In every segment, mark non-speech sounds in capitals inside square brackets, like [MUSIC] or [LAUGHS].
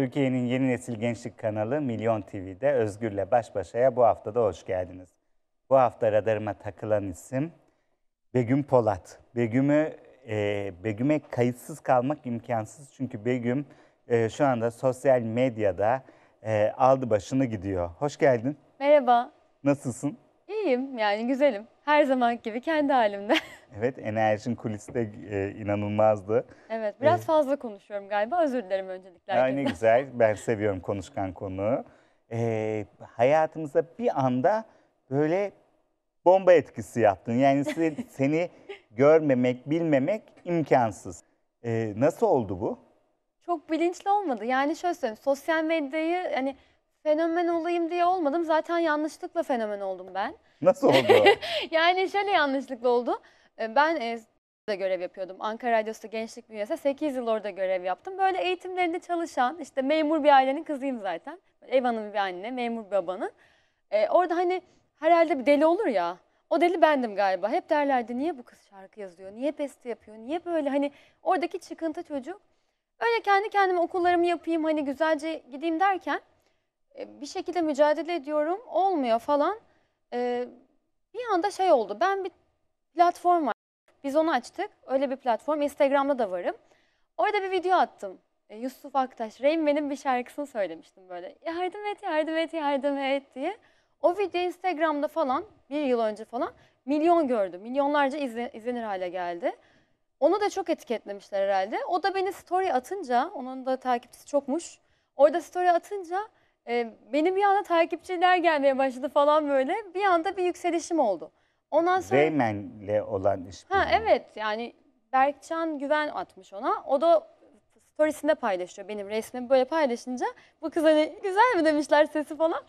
Türkiye'nin yeni nesil gençlik kanalı Milyon TV'de Özgür'le baş başaya bu hafta da hoş geldiniz. Bu hafta radarıma takılan isim Begüm Polat. Begüm'ü e, Begüm'e kayıtsız kalmak imkansız çünkü Begüm e, şu anda sosyal medyada e, aldı başını gidiyor. Hoş geldin. Merhaba. Nasılsın? İyiyim yani güzelim. Her zaman gibi kendi halimde. [LAUGHS] Evet enerjin kuliste e, inanılmazdı. Evet biraz ee, fazla konuşuyorum galiba özür dilerim öncelikle. Ya ne güzel [LAUGHS] ben seviyorum konuşkan konuğu. Ee, hayatımıza bir anda böyle bomba etkisi yaptın. Yani se, [LAUGHS] seni görmemek bilmemek imkansız. Ee, nasıl oldu bu? Çok bilinçli olmadı. Yani şöyle söyleyeyim sosyal medyayı hani fenomen olayım diye olmadım. Zaten yanlışlıkla fenomen oldum ben. Nasıl oldu? [LAUGHS] yani şöyle yanlışlıkla oldu. Ee, ben e, da görev yapıyordum. Ankara Radyosu Gençlik Bünyesi 8 yıl orada görev yaptım. Böyle eğitimlerinde çalışan işte memur bir ailenin kızıyım zaten. Ev hanımı bir anne, memur bir babanın. E, orada hani herhalde bir deli olur ya. O deli bendim galiba. Hep derlerdi niye bu kız şarkı yazıyor, niye beste yapıyor, niye böyle hani oradaki çıkıntı çocuk. Öyle kendi kendime okullarımı yapayım hani güzelce gideyim derken e, bir şekilde mücadele ediyorum olmuyor falan. E, bir anda şey oldu ben bir platform var. Biz onu açtık. Öyle bir platform. Instagram'da da varım. Orada bir video attım. E, Yusuf Aktaş, Rain bir şarkısını söylemiştim böyle. Yardım et, yardım et, yardım et diye. O video Instagram'da falan bir yıl önce falan milyon gördü. Milyonlarca izle, izlenir hale geldi. Onu da çok etiketlemişler herhalde. O da beni story atınca, onun da takipçisi çokmuş. Orada story atınca e, benim bir anda takipçiler gelmeye başladı falan böyle. Bir anda bir yükselişim oldu. Ondan sonra... Reymen'le olan iş. Ha evet yani Berkcan Güven atmış ona. O da storiesinde paylaşıyor benim resmimi böyle paylaşınca. Bu kız hani güzel mi demişler sesi falan.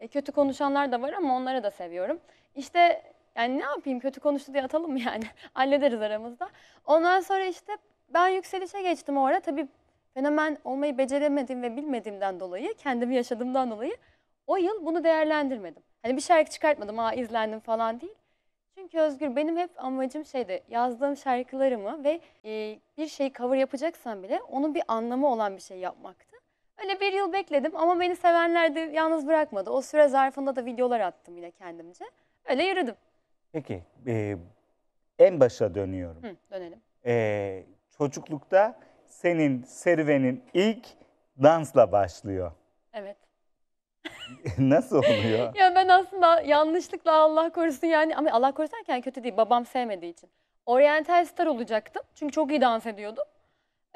E, kötü konuşanlar da var ama onları da seviyorum. İşte yani ne yapayım kötü konuştu diye atalım yani. [LAUGHS] Hallederiz aramızda. Ondan sonra işte ben yükselişe geçtim o ara. Tabii fenomen olmayı beceremedim ve bilmediğimden dolayı, kendimi yaşadığımdan dolayı o yıl bunu değerlendirmedim. Hani bir şarkı çıkartmadım, aa izlendim falan değil. Çünkü Özgür benim hep amacım şeydi yazdığım şarkılarımı ve e, bir şeyi cover yapacaksan bile onun bir anlamı olan bir şey yapmaktı. Öyle bir yıl bekledim ama beni sevenler de yalnız bırakmadı. O süre zarfında da videolar attım yine kendimce. Öyle yürüdüm. Peki e, en başa dönüyorum. Hı, dönelim. E, çocuklukta senin serüvenin ilk dansla başlıyor. Evet. [LAUGHS] Nasıl oluyor? [LAUGHS] ya ben aslında yanlışlıkla Allah korusun yani ama Allah korusun kötü değil babam sevmediği için. Oriental star olacaktım çünkü çok iyi dans ediyordum.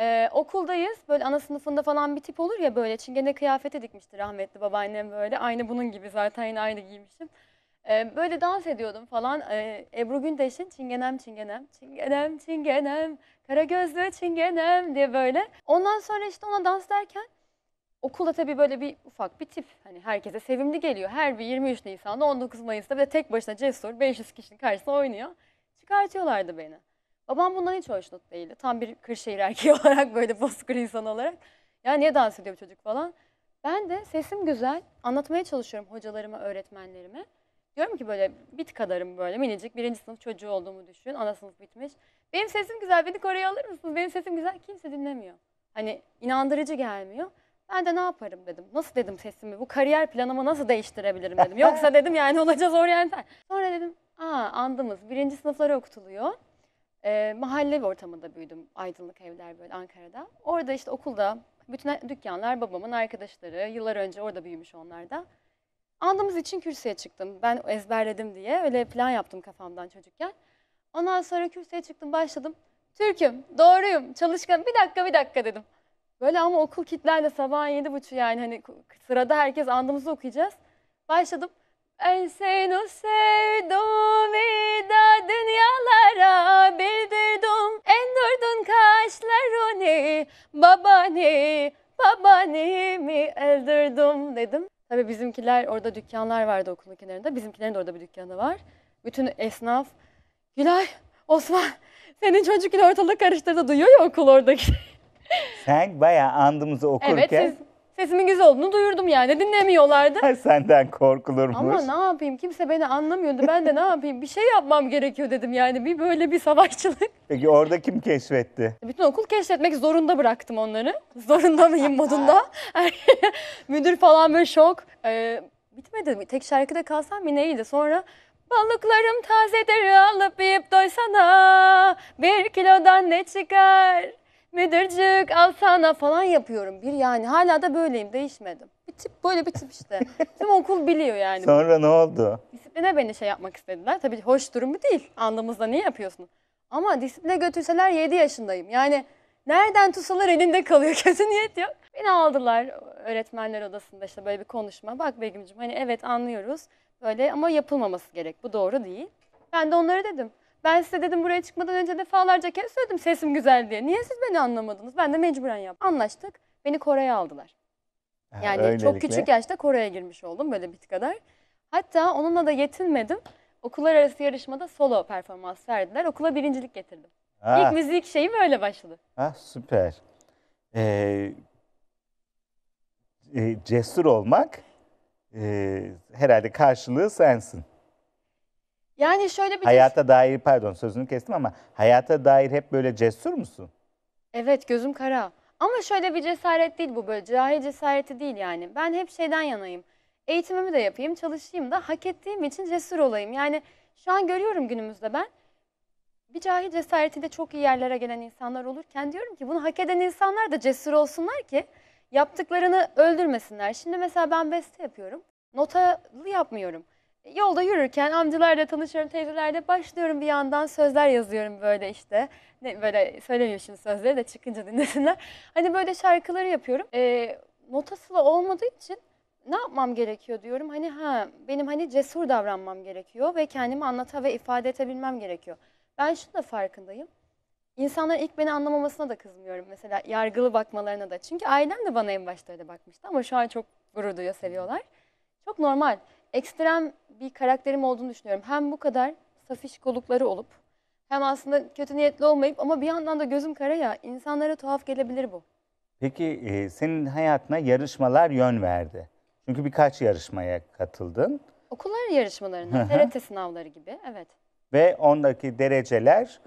Ee, okuldayız böyle ana sınıfında falan bir tip olur ya böyle çingene kıyafeti dikmişti rahmetli babaannem böyle. Aynı bunun gibi zaten aynı giymişim böyle dans ediyordum falan. Ebru Gündeş'in Çingenem Çingenem, Çingenem Çingenem, Kara Gözlü Çingenem diye böyle. Ondan sonra işte ona dans derken okulda tabii böyle bir ufak bir tip. Hani herkese sevimli geliyor. Her bir 23 Nisan'da 19 Mayıs'ta ve tek başına cesur 500 kişinin karşısında oynuyor. Çıkartıyorlardı beni. Babam bundan hiç hoşnut değildi. Tam bir Kırşehir erkeği [LAUGHS] olarak böyle bozkır insan olarak. Ya niye dans ediyor çocuk falan. Ben de sesim güzel anlatmaya çalışıyorum hocalarıma, öğretmenlerime. Diyorum ki böyle bit kadarım böyle minicik. Birinci sınıf çocuğu olduğumu düşün. Ana sınıf bitmiş. Benim sesim güzel beni koraya alır mısınız? Benim sesim güzel kimse dinlemiyor. Hani inandırıcı gelmiyor. Ben de ne yaparım dedim. Nasıl dedim sesimi? Bu kariyer planımı nasıl değiştirebilirim dedim. Yoksa dedim yani olacağız oryantal. Sonra dedim aa andımız birinci sınıflara okutuluyor. Ee, mahalle ortamında büyüdüm. Aydınlık evler böyle Ankara'da. Orada işte okulda bütün dükkanlar babamın arkadaşları. Yıllar önce orada büyümüş onlar da. Andığımız için kürsüye çıktım. Ben ezberledim diye öyle plan yaptım kafamdan çocukken. Ondan sonra kürsüye çıktım başladım. Türk'üm, doğruyum, çalışkan. Bir dakika bir dakika dedim. Böyle ama okul kitlerle sabah yedi buçu yani hani sırada herkes andığımızı okuyacağız. Başladım. Ben seni sevdim da dünyalara bildirdim. En Endürdün kaşlarını babani babanimi eldirdim dedim. Tabii bizimkiler orada dükkanlar vardı okulun kenarında. Bizimkilerin de orada bir dükkanı var. Bütün esnaf Gülay, Osman senin çocuk ile ortalık karıştırdı duyuyor ya okul oradaki. Sen bayağı andımızı okurken. Evet siz Sesimin güzel olduğunu duyurdum yani. Dinlemiyorlardı. Senden korkulurmuş. Ama ne yapayım? Kimse beni anlamıyordu. Ben de ne yapayım? Bir şey yapmam gerekiyor dedim yani. Bir böyle bir savaşçılık. Peki orada kim keşfetti? Bütün okul keşfetmek zorunda bıraktım onları. Zorunda mıyım modunda? [LAUGHS] Müdür falan böyle şok. Ee, bitmedi. Tek şarkıda kalsam mi neydi? Sonra balıklarım tazedir alıp yiyip doysana. Bir kilodan ne çıkar? müdürcük al sana falan yapıyorum. Bir yani hala da böyleyim değişmedim. Bir tip böyle bir tip işte. [LAUGHS] Tüm okul biliyor yani. Sonra ne oldu? Disipline beni şey yapmak istediler. Tabii hoş durumu değil. Andımızda niye yapıyorsun? Ama disipline götürseler 7 yaşındayım. Yani nereden tutsalar elinde kalıyor. [LAUGHS] Kötü niyet yok. Beni aldılar öğretmenler odasında işte böyle bir konuşma. Bak Begüm'cüm hani evet anlıyoruz böyle ama yapılmaması gerek. Bu doğru değil. Ben de onlara dedim. Ben size dedim buraya çıkmadan önce defalarca kez söyledim sesim güzel diye. Niye siz beni anlamadınız? Ben de mecburen yaptım. Anlaştık. Beni Kore'ye aldılar. Ha, Yani çok küçük yaşta Kore'ye girmiş oldum böyle bir kadar. Hatta onunla da yetinmedim. Okullar arası yarışmada solo performans verdiler. Okula birincilik getirdim. Ha, İlk müzik şeyi böyle başladı. ha, süper. Ee, e, cesur olmak e, herhalde karşılığı sensin. Yani şöyle bir Hayata dair pardon sözünü kestim ama hayata dair hep böyle cesur musun? Evet gözüm kara. Ama şöyle bir cesaret değil bu böyle cahil cesareti değil yani. Ben hep şeyden yanayım. Eğitimimi de yapayım, çalışayım da hak ettiğim için cesur olayım. Yani şu an görüyorum günümüzde ben bir cahil cesaretiyle çok iyi yerlere gelen insanlar olurken diyorum ki bunu hak eden insanlar da cesur olsunlar ki yaptıklarını öldürmesinler. Şimdi mesela ben beste yapıyorum. Notalı yapmıyorum. Yolda yürürken amcalarla tanışıyorum, teyzelerle başlıyorum bir yandan sözler yazıyorum böyle işte. Ne, böyle söylemiyorum şimdi sözleri de çıkınca dinlesinler. [LAUGHS] Hani böyle şarkıları yapıyorum. E, ee, da olmadığı için ne yapmam gerekiyor diyorum. Hani ha benim hani cesur davranmam gerekiyor ve kendimi anlata ve ifade edebilmem gerekiyor. Ben şunu da farkındayım. İnsanların ilk beni anlamamasına da kızmıyorum. Mesela yargılı bakmalarına da. Çünkü ailem de bana en başta öyle bakmıştı ama şu an çok gurur duyuyor, seviyorlar. Çok normal ekstrem bir karakterim olduğunu düşünüyorum. Hem bu kadar safişkolukları olup hem aslında kötü niyetli olmayıp ama bir yandan da gözüm kara ya insanlara tuhaf gelebilir bu. Peki e, senin hayatına yarışmalar yön verdi. Çünkü birkaç yarışmaya katıldın. Okullar yarışmalarına, TRT sınavları gibi evet. Ve ondaki dereceler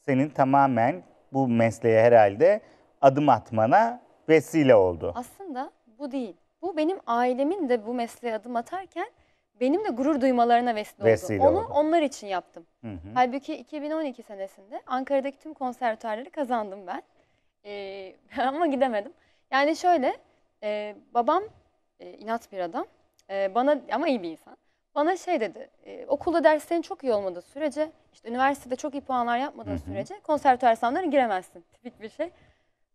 senin tamamen bu mesleğe herhalde adım atmana vesile oldu. Aslında bu değil. Bu benim ailemin de bu mesleğe adım atarken benim de gurur duymalarına vesile, vesile oldu. Onu onlar için yaptım. Hı hı. Halbuki 2012 senesinde Ankara'daki tüm konservatuarları kazandım ben. Ee, [LAUGHS] ama gidemedim. Yani şöyle, e, babam e, inat bir adam. E, bana ama iyi bir insan. Bana şey dedi, e, okulda derslerin çok iyi olmadığı sürece, işte üniversitede çok iyi puanlar yapmadığı hı hı. sürece konservatuar sınavlarına giremezsin. Tipik bir şey.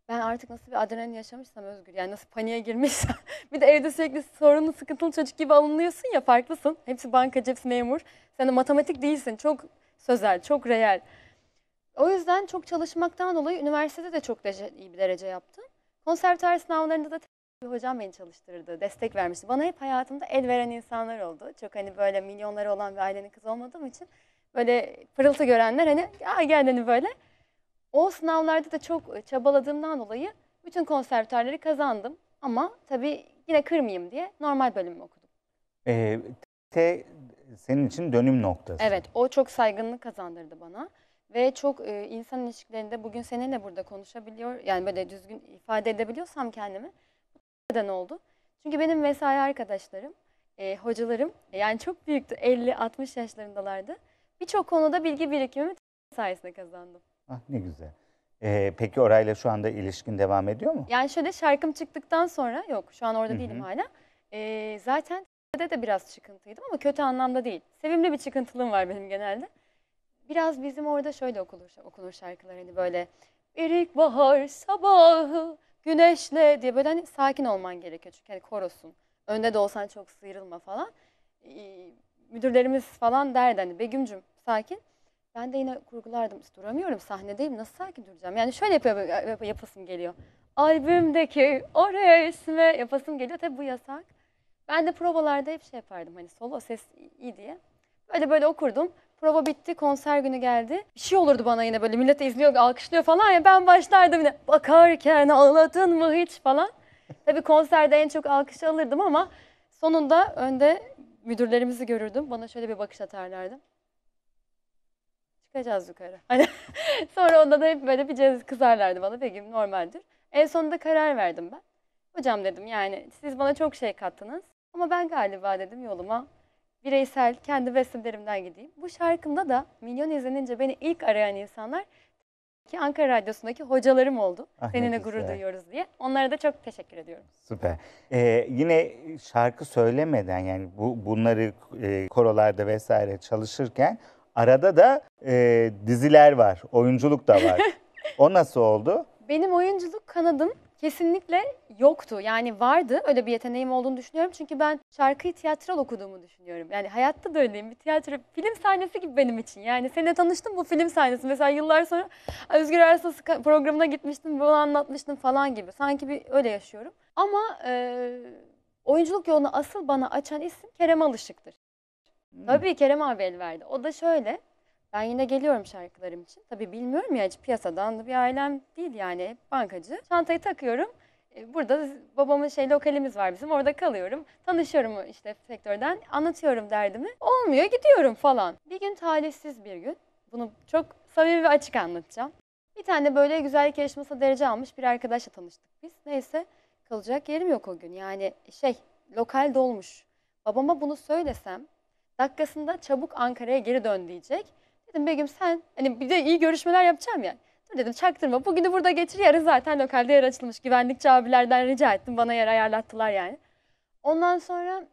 Ben artık nasıl bir adrenalin yaşamışsam Özgür yani nasıl paniğe girmişsem [LAUGHS] bir de evde sürekli sorunlu sıkıntılı çocuk gibi alınıyorsun ya farklısın. Hepsi banka hepsi memur. Sen de matematik değilsin çok sözel çok reel. O yüzden çok çalışmaktan dolayı üniversitede de çok derece, iyi bir derece yaptım. Konservatuar sınavlarında da bir hocam beni çalıştırdı, destek vermişti. Bana hep hayatımda el veren insanlar oldu. Çok hani böyle milyonları olan bir ailenin kızı olmadığım için böyle pırıltı görenler hani ya gel hani böyle o sınavlarda da çok e, çabaladığımdan dolayı bütün konservatuarları kazandım. Ama tabii yine kırmayayım diye normal bölümü okudum. Ee, te senin için dönüm noktası. Evet, o çok saygınlık kazandırdı bana. Ve çok e, insan ilişkilerinde bugün seninle burada konuşabiliyor, yani böyle düzgün ifade edebiliyorsam kendimi, neden oldu? Çünkü benim vesai arkadaşlarım, e, hocalarım, e, yani çok büyüktü, 50-60 yaşlarındalardı. Birçok konuda bilgi birikimimi sayesinde kazandım. Ah ne güzel. Ee, peki orayla şu anda ilişkin devam ediyor mu? Yani şöyle şarkım çıktıktan sonra yok şu an orada Hı -hı. değilim hala. Ee, zaten de de biraz çıkıntıydım ama kötü anlamda değil. Sevimli bir çıkıntılım var benim genelde. Biraz bizim orada şöyle okunur, okunur şarkılar hani böyle bir bahar sabahı güneşle diye böyle hani sakin olman gerekiyor çünkü hani korosun. Önde de olsan çok sıyrılma falan. Ee, müdürlerimiz falan derdi hani Begüm'cüm sakin. Ben de yine kurgulardım. Duramıyorum sahnedeyim nasıl sakin duracağım? Yani şöyle yapıyor, yap- yapasım geliyor. Albümdeki oraya isme yapasım geliyor. Tabii bu yasak. Ben de provalarda hep şey yapardım hani solo ses iyi diye. Böyle böyle okurdum. Prova bitti, konser günü geldi. Bir şey olurdu bana yine böyle millet de izliyor, alkışlıyor falan ya. Ben başlardım yine bakarken ağladın mı hiç falan. Tabii konserde en çok alkış alırdım ama sonunda önde müdürlerimizi görürdüm. Bana şöyle bir bakış atarlardı çıkacağız yukarı. Hani [LAUGHS] sonra onda da hep böyle bir cez kızarlardı bana. Begüm normaldir. En sonunda karar verdim ben. Hocam dedim yani siz bana çok şey kattınız. Ama ben galiba dedim yoluma bireysel kendi bestelerimden gideyim. Bu şarkımda da milyon izlenince beni ilk arayan insanlar ki Ankara Radyosu'ndaki hocalarım oldu. Ah, Seninle gurur duyuyoruz diye. Onlara da çok teşekkür ediyorum. Süper. Ee, yine şarkı söylemeden yani bu bunları e, korolarda vesaire çalışırken Arada da e, diziler var, oyunculuk da var. [LAUGHS] o nasıl oldu? Benim oyunculuk kanadım kesinlikle yoktu. Yani vardı öyle bir yeteneğim olduğunu düşünüyorum. Çünkü ben şarkıyı tiyatral okuduğumu düşünüyorum. Yani hayatta da öyleyim. Bir tiyatro, film sahnesi gibi benim için. Yani seninle tanıştım bu film sahnesi. Mesela yıllar sonra Özgür Arsas programına gitmiştim. Bunu anlatmıştım falan gibi. Sanki bir öyle yaşıyorum. Ama e, oyunculuk yolunu asıl bana açan isim Kerem Alışık'tır. Hmm. Tabii Kerem abi el verdi. O da şöyle. Ben yine geliyorum şarkılarım için. Tabii bilmiyorum ya hiç piyasadan bir ailem değil yani bankacı. Çantayı takıyorum. E, burada babamın şey lokalimiz var bizim orada kalıyorum. Tanışıyorum işte sektörden anlatıyorum derdimi. Olmuyor gidiyorum falan. Bir gün talihsiz bir gün. Bunu çok samimi ve açık anlatacağım. Bir tane böyle güzellik yarışması derece almış bir arkadaşla tanıştık biz. Neyse kalacak yerim yok o gün. Yani şey lokal dolmuş. Babama bunu söylesem Dakikasında çabuk Ankara'ya geri dön diyecek. Dedim Begüm sen hani bir de iyi görüşmeler yapacağım yani. Dur dedim çaktırma bugünü burada geçir yarın zaten lokalde yer açılmış. Güvenlikçi abilerden rica ettim bana yer ayarlattılar yani. Ondan sonra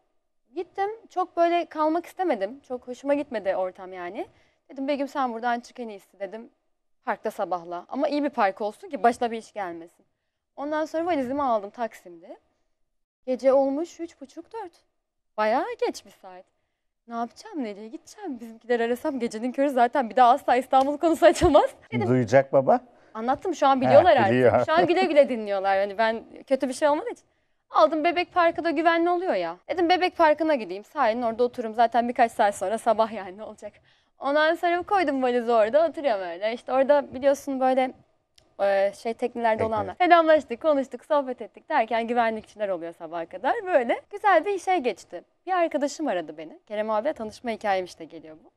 gittim çok böyle kalmak istemedim. Çok hoşuma gitmedi ortam yani. Dedim Begüm sen buradan çık en iyisi dedim. Parkta sabahla ama iyi bir park olsun ki başına bir iş gelmesin. Ondan sonra valizimi aldım Taksim'de. Gece olmuş üç buçuk dört. Bayağı geç bir saat. Ne yapacağım nereye gideceğim? Bizimkiler arasam gecenin körü zaten bir daha asla İstanbul konusu açılmaz. Dedim. [LAUGHS] Duyacak baba. Anlattım şu an biliyorlar Ha, artık. Şu an güle güle dinliyorlar. Hani ben kötü bir şey olmadı. için. Aldım bebek parkı da güvenli oluyor ya. Dedim bebek parkına gideyim. Sahilin orada otururum zaten birkaç saat sonra sabah yani ne olacak. Ondan sonra koydum valizi orada oturuyorum öyle. İşte orada biliyorsun böyle e, şey teknelerde Tekne. olanlar. Selamlaştık, konuştuk, sohbet ettik derken güvenlikçiler oluyor sabaha kadar. Böyle güzel bir şey geçti. Bir arkadaşım aradı beni. Kerem abiyle tanışma hikayem işte geliyor bu.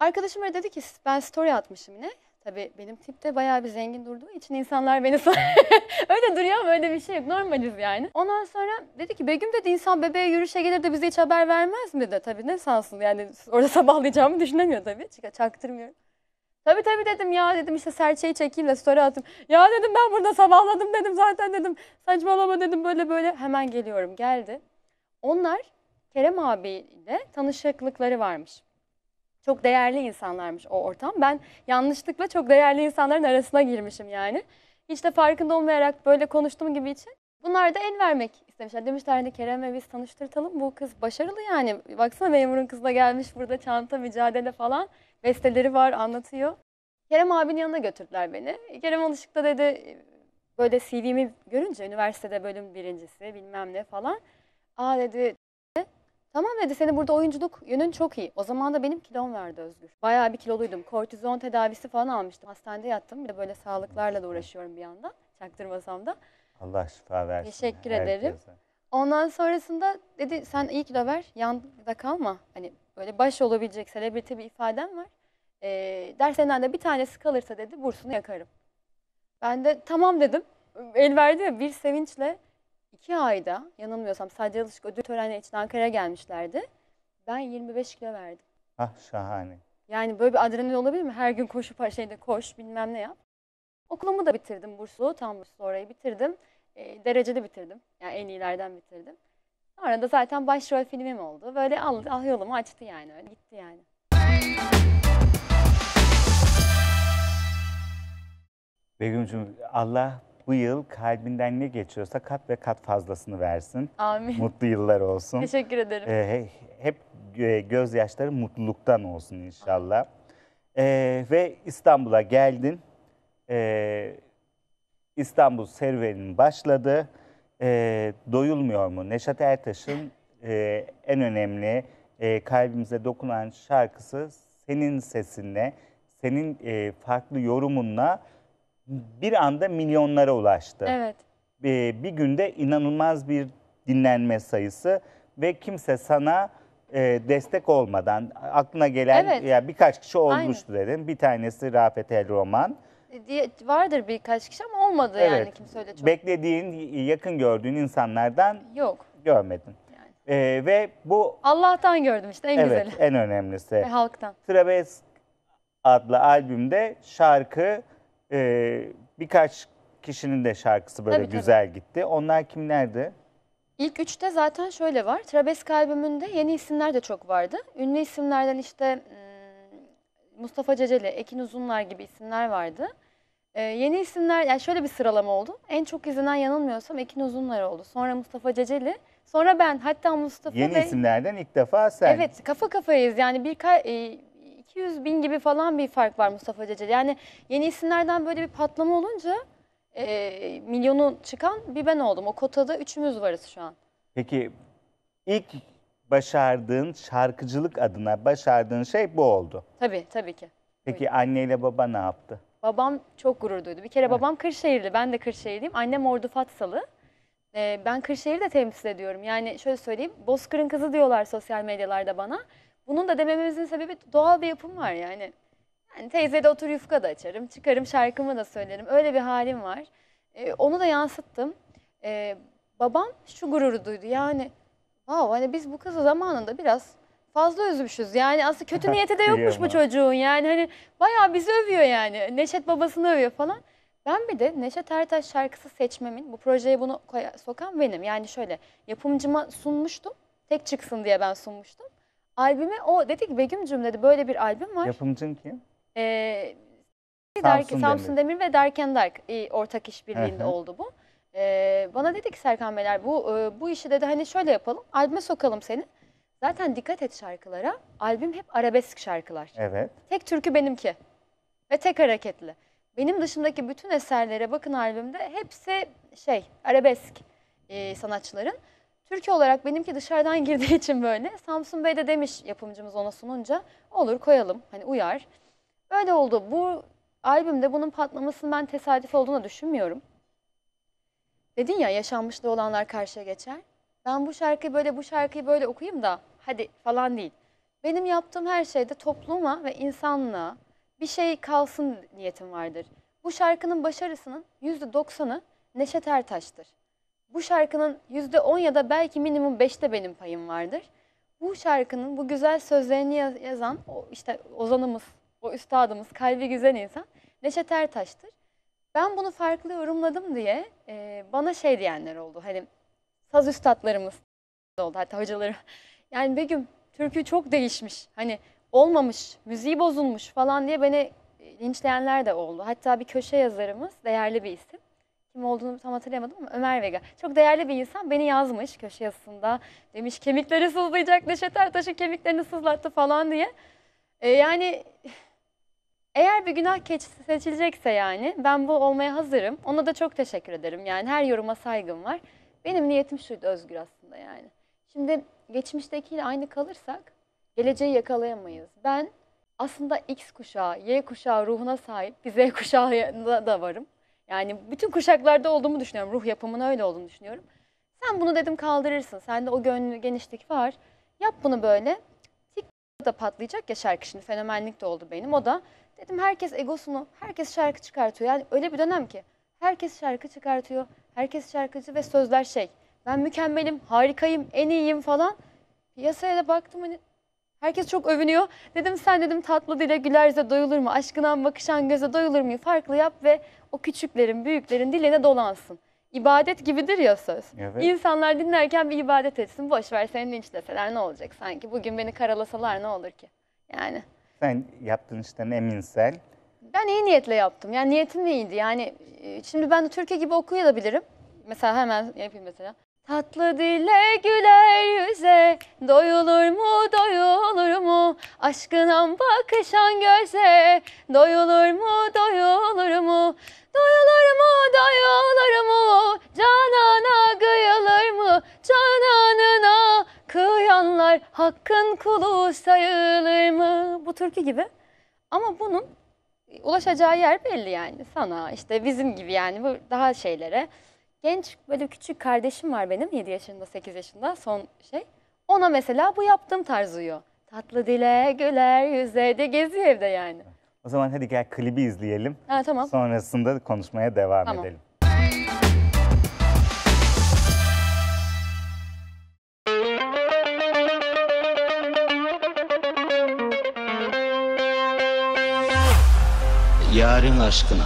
Arkadaşım öyle dedi ki ben story atmışım yine. Tabii benim tip de bayağı bir zengin durduğu için insanlar beni [LAUGHS] öyle duruyor ama öyle bir şey yok. Normaliz yani. Ondan sonra dedi ki Begüm dedi insan bebeğe yürüyüşe gelir de bize hiç haber vermez mi dedi. Tabii ne sansın yani orada sabahlayacağımı düşünemiyor tabii. Çaktırmıyorum. Tabi tabi dedim ya dedim işte serçeyi çekeyim de story atayım. Ya dedim ben burada sabahladım dedim zaten dedim. Saçmalama dedim böyle böyle. Hemen geliyorum geldi. Onlar Kerem abiyle tanışıklıkları varmış. Çok değerli insanlarmış o ortam. Ben yanlışlıkla çok değerli insanların arasına girmişim yani. Hiç de farkında olmayarak böyle konuştuğum gibi için. Bunlar da el vermek istemişler. Demişler de hani, Kerem'e biz tanıştırtalım. Bu kız başarılı yani. Baksana memurun kızına gelmiş burada çanta mücadele falan besteleri var anlatıyor. Kerem abinin yanına götürdüler beni. Kerem Alışık da dedi böyle CV'mi görünce üniversitede bölüm birincisi bilmem ne falan. Aa dedi Tamam dedi seni burada oyunculuk yönün çok iyi. O zaman da benim kilom vardı Özgür. Bayağı bir kiloluydum. Kortizon tedavisi falan almıştım. Hastanede yattım. Bir de böyle sağlıklarla da uğraşıyorum bir yandan. Çaktırmasam da. Allah şifa versin. Teşekkür Herkese. ederim. Ondan sonrasında dedi sen iyi kilo ver. Yanda kalma. Hani böyle baş olabilecek selebriti bir ifadem var. E, derslerinden de bir tanesi kalırsa dedi bursunu yakarım. Ben de tamam dedim. El verdi ve bir sevinçle iki ayda yanılmıyorsam sadece alışık ödül töreni için Ankara'ya gelmişlerdi. Ben 25 kilo verdim. Ah şahane. Yani böyle bir adrenalin olabilir mi? Her gün koşup her şeyde koş bilmem ne yap. Okulumu da bitirdim Burslu. Tam Burslu orayı bitirdim. E, ee, dereceli bitirdim. Yani en iyilerden bitirdim. Sonra da zaten başrol filmim oldu. Böyle al, al yolumu açtı yani. Öyle gitti yani. Begüm'cüğüm Allah bu yıl kalbinden ne geçiyorsa kat ve kat fazlasını versin. Amin. Mutlu yıllar olsun. Teşekkür ederim. Ee, hep e, gözyaşları mutluluktan olsun inşallah. Ee, ve İstanbul'a geldin. Ee, İstanbul serüvenin başladı e, doyulmuyor mu? Neşet Ertaş'ın e, en önemli e, kalbimize dokunan şarkısı senin sesinle, senin e, farklı yorumunla bir anda milyonlara ulaştı. Evet. E, bir günde inanılmaz bir dinlenme sayısı ve kimse sana e, destek olmadan aklına gelen evet. ya birkaç kişi olmuştu Aynen. dedim. Bir tanesi Rafet El Roman. E, diye vardır birkaç kişi ama olmadı yani Evet. kimse öyle çok. Beklediğin, yakın gördüğün insanlardan Yok. görmedin. Ee, ve bu Allah'tan gördüm işte en evet güzeli. en önemlisi. Ve halktan. Trabesk adlı albümde şarkı e, birkaç kişinin de şarkısı böyle Tabii, tabii. güzel gitti. Onlar kimlerdi? İlk üçte zaten şöyle var. Trabesk albümünde yeni isimler de çok vardı. Ünlü isimlerden işte hmm, Mustafa Ceceli, Ekin Uzunlar gibi isimler vardı. Ee, yeni isimler, yani şöyle bir sıralama oldu. En çok izlenen yanılmıyorsam Ekin Uzunlar oldu. Sonra Mustafa Ceceli. Sonra ben, hatta Mustafa Yeni Bey... isimlerden ilk defa sen. Evet, kafa kafayız. Yani bir e, 200 bin gibi falan bir fark var Mustafa Ceceli. Yani yeni isimlerden böyle bir patlama olunca e, milyonu çıkan bir ben oldum. O kotada üçümüz varız şu an. Peki ilk başardığın şarkıcılık adına başardığın şey bu oldu. Tabii, tabii ki. Peki anneyle baba ne yaptı? Babam çok gurur duydu. Bir kere babam Kırşehirli, ben de Kırşehirliyim. Annem Ordu Fatsalı. Ee, ben Kırşehir'i de temsil ediyorum. Yani şöyle söyleyeyim, Bozkır'ın kızı diyorlar sosyal medyalarda bana. Bunun da demememizin sebebi doğal bir yapım var yani. yani teyze de otur yufka da açarım, çıkarım şarkımı da söylerim. Öyle bir halim var. Ee, onu da yansıttım. Ee, babam şu gururu duydu yani. Wow, hani biz bu kızı zamanında biraz fazla üzmüşüz. Yani aslında kötü [LAUGHS] niyeti de yokmuş bu çocuğun. Yani hani bayağı bizi övüyor yani. Neşet babasını övüyor falan. Ben bir de Neşet Ertaş şarkısı seçmemin bu projeye bunu koya, sokan benim. Yani şöyle yapımcıma sunmuştum. Tek çıksın diye ben sunmuştum. Albüme o dedi ki Begüm'cüm dedi böyle bir albüm var. Yapımcın kim? Ee, Samsun, Derk, Samsun Demir. Demir ve Derken Dark e, ortak işbirliğinde oldu bu. Ee, bana dedi ki Serkan Beyler bu e, bu işi dedi hani şöyle yapalım. Albüme sokalım seni. Zaten dikkat et şarkılara. Albüm hep arabesk şarkılar. Evet. Tek türkü benimki. Ve tek hareketli. Benim dışındaki bütün eserlere bakın albümde hepsi şey arabesk e, sanatçıların. Türkü olarak benimki dışarıdan [LAUGHS] girdiği için böyle. Samsun Bey de demiş yapımcımız ona sununca olur koyalım hani uyar. Öyle oldu. Bu albümde bunun patlamasının ben tesadüf olduğunu düşünmüyorum. Dedin ya yaşanmışlığı olanlar karşıya geçer. Ben bu şarkıyı böyle bu şarkıyı böyle okuyayım da hadi falan değil. Benim yaptığım her şeyde topluma ve insanlığa bir şey kalsın niyetim vardır. Bu şarkının başarısının yüzde doksanı Neşet Ertaş'tır. Bu şarkının yüzde on ya da belki minimum 5'te benim payım vardır. Bu şarkının bu güzel sözlerini yazan o işte ozanımız, o üstadımız, kalbi güzel insan Neşet Ertaş'tır. Ben bunu farklı yorumladım diye e, bana şey diyenler oldu. Hani saz üstadlarımız oldu. Hatta hocaları yani Begüm türkü çok değişmiş. Hani olmamış, müziği bozulmuş falan diye beni linçleyenler de oldu. Hatta bir köşe yazarımız, değerli bir isim. Kim olduğunu tam hatırlayamadım ama Ömer Vega. Çok değerli bir insan beni yazmış köşe yazısında. Demiş kemikleri sızlayacak Neşet Ertaş'ın kemiklerini sızlattı falan diye. Ee, yani eğer bir günah keçisi seçilecekse yani ben bu olmaya hazırım. Ona da çok teşekkür ederim. Yani her yoruma saygım var. Benim niyetim şuydu Özgür aslında yani. Şimdi geçmiştekiyle aynı kalırsak geleceği yakalayamayız. Ben aslında X kuşağı, Y kuşağı ruhuna sahip bir Z [LAUGHS] kuşağına da varım. Yani bütün kuşaklarda olduğumu düşünüyorum. Ruh yapımın öyle olduğunu düşünüyorum. Sen bunu dedim kaldırırsın. Sende o gönlü genişlik var. Yap bunu böyle. TikTok'ta da patlayacak ya şarkı şimdi. Fenomenlik de oldu benim. O da dedim herkes egosunu, herkes şarkı çıkartıyor. Yani öyle bir dönem ki herkes şarkı çıkartıyor. Herkes şarkıcı ve sözler şey ben mükemmelim, harikayım, en iyiyim falan. Piyasaya da baktım hani herkes çok övünüyor. Dedim sen dedim tatlı dile gülerse doyulur mu? Aşkından bakışan göze doyulur mu? Farklı yap ve o küçüklerin, büyüklerin diline dolansın. İbadet gibidir ya söz. Evet. İnsanlar dinlerken bir ibadet etsin. Boş ver seni linç deseler ne olacak sanki? Bugün beni karalasalar ne olur ki? Yani. Sen yaptığın işten eminsel. Ben iyi niyetle yaptım. Yani niyetim iyiydi. Yani e, şimdi ben de Türkiye gibi okuyabilirim. Mesela hemen yapayım mesela. Tatlı dile güler yüze doyulur mu doyulur mu aşkına bakışan göze doyulur mu doyulur mu doyulur mu doyulur mu canana kıyılır mı cananına kıyanlar hakkın kulu sayılır mı bu türkü gibi ama bunun ulaşacağı yer belli yani sana işte bizim gibi yani bu daha şeylere genç böyle küçük kardeşim var benim 7 yaşında 8 yaşında son şey. Ona mesela bu yaptığım tarz uyuyor. Tatlı dile güler yüze geziyor evde yani. O zaman hadi gel klibi izleyelim. Ha, tamam. Sonrasında konuşmaya devam Tamam. edelim. Yarın aşkına.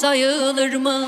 sayılır mı?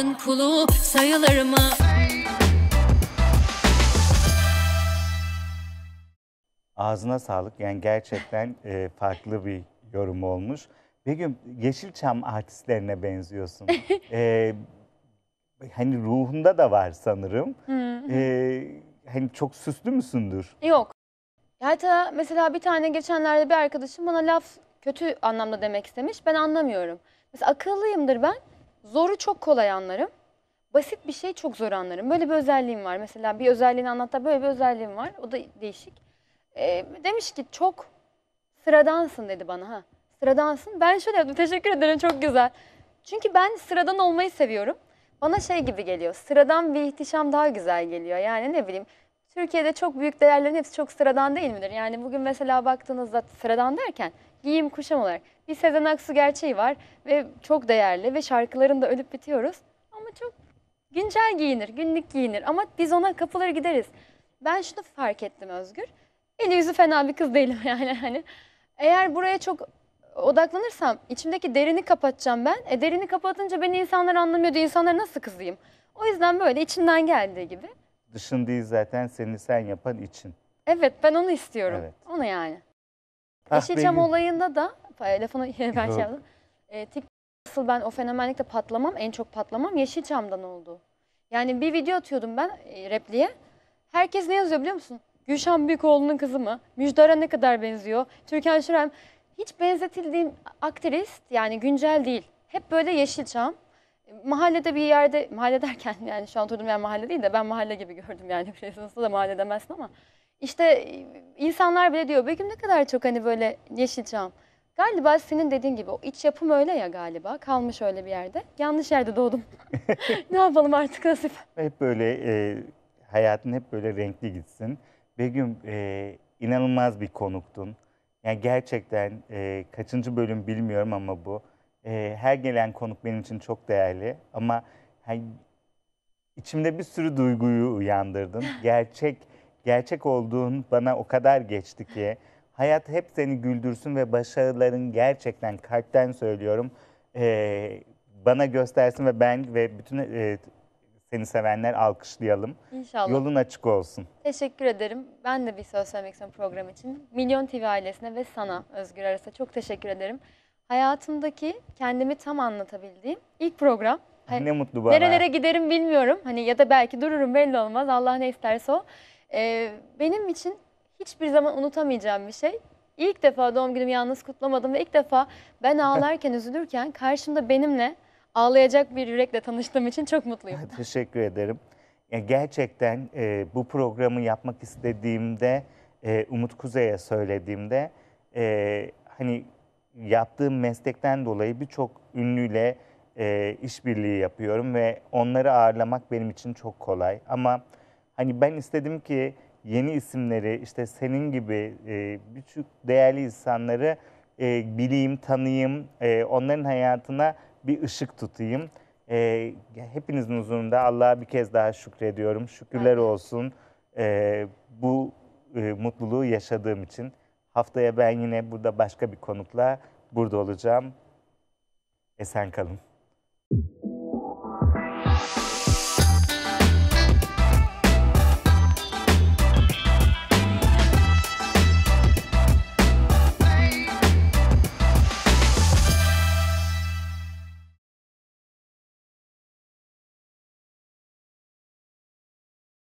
Hakkın kulu sayılır mı? Ağzına sağlık. Yani gerçekten e, farklı bir yorum olmuş. Begüm, Yeşilçam artistlerine benziyorsun. ee, [LAUGHS] hani ruhunda da var sanırım. ee, hani çok süslü müsündür? Yok. Hatta mesela bir tane geçenlerde bir arkadaşım bana laf kötü anlamda demek istemiş. Ben anlamıyorum. Mesela akıllıyımdır ben. Zoru çok kolay anlarım. Basit bir şey çok zor anlarım. Böyle bir özelliğim var. Mesela bir özelliğini anlatta böyle bir özelliğim var. O da değişik. Ee, demiş ki çok sıradansın dedi bana. ha Sıradansın. Ben şöyle yaptım. Teşekkür ederim çok güzel. Çünkü ben sıradan olmayı seviyorum. Bana şey gibi geliyor. Sıradan bir ihtişam daha güzel geliyor. Yani ne bileyim Türkiye'de çok büyük değerlerin hepsi çok sıradan değil midir? Yani bugün mesela baktığınızda sıradan derken giyim kuşam olarak. Bir Sezen Aksu gerçeği var ve çok değerli ve şarkılarında ölüp bitiyoruz. Ama çok güncel giyinir, günlük giyinir ama biz ona kapıları gideriz. Ben şunu fark ettim Özgür. Eli yüzü fena bir kız değilim [LAUGHS] yani hani. Eğer buraya çok odaklanırsam içimdeki derini kapatacağım ben. E derini kapatınca beni insanlar anlamıyordu diye nasıl kızayım? O yüzden böyle içinden geldiği gibi. Dışın değil zaten seni sen yapan için. Evet ben onu istiyorum. Evet. Onu yani. Ah, Yeşilçam olayında da lafını [LAUGHS] ben şey aldım. E, tik asıl ben o fenomenlikte patlamam, en çok patlamam Yeşilçam'dan oldu. Yani bir video atıyordum ben e, repliğe. Herkes ne yazıyor biliyor musun? Gülşen Büyükoğlu'nun kızı mı? Müjdar'a ne kadar benziyor? Türkan Şoray'a hiç benzetildiğim aktrist yani güncel değil. Hep böyle Yeşilçam. Mahallede bir yerde, mahalle derken yani şu an oturduğum yer mahalle değil de ben mahalle gibi gördüm yani. bir [LAUGHS] Biliyorsunuz da mahalle demezsin ama. İşte e, insanlar bile diyor Begüm ne kadar çok hani böyle Yeşilçam. Galiba senin dediğin gibi o iç yapım öyle ya galiba. Kalmış öyle bir yerde. Yanlış yerde doğdum. [LAUGHS] ne yapalım artık nasip. Hep böyle e, hayatın hep böyle renkli gitsin. Begüm e, inanılmaz bir konuktun. Yani gerçekten e, kaçıncı bölüm bilmiyorum ama bu. E, her gelen konuk benim için çok değerli. Ama yani, içimde bir sürü duyguyu uyandırdın. [LAUGHS] Gerçek gerçek olduğun bana o kadar geçti ki. Hayat hep seni güldürsün ve başarıların gerçekten kalpten söylüyorum. E, bana göstersin ve ben ve bütün e, seni sevenler alkışlayalım. İnşallah. Yolun açık olsun. Teşekkür ederim. Ben de bir söz söylemek istiyorum program için. Milyon TV ailesine ve sana Özgür Aras'a çok teşekkür ederim. Hayatımdaki kendimi tam anlatabildiğim ilk program. Ne mutlu bana. Nerelere giderim bilmiyorum. Hani ya da belki dururum belli olmaz. Allah ne isterse o. Ee, benim için hiçbir zaman unutamayacağım bir şey. İlk defa doğum günümü yalnız kutlamadım ve ilk defa ben [LAUGHS] ağlarken, üzülürken karşımda benimle ağlayacak bir yürekle tanıştığım için çok mutluyum. [LAUGHS] Teşekkür ederim. Ya gerçekten e, bu programı yapmak istediğimde, e, Umut Kuzey'e söylediğimde e, hani yaptığım meslekten dolayı birçok ünlüyle e, işbirliği yapıyorum ve onları ağırlamak benim için çok kolay. Ama Hani ben istedim ki yeni isimleri işte senin gibi e, birçok değerli insanları e, bileyim, tanıyayım, e, onların hayatına bir ışık tutayım. E, hepinizin huzurunda Allah'a bir kez daha şükrediyorum. Şükürler Aynen. olsun e, bu e, mutluluğu yaşadığım için. Haftaya ben yine burada başka bir konukla burada olacağım. Esen kalın.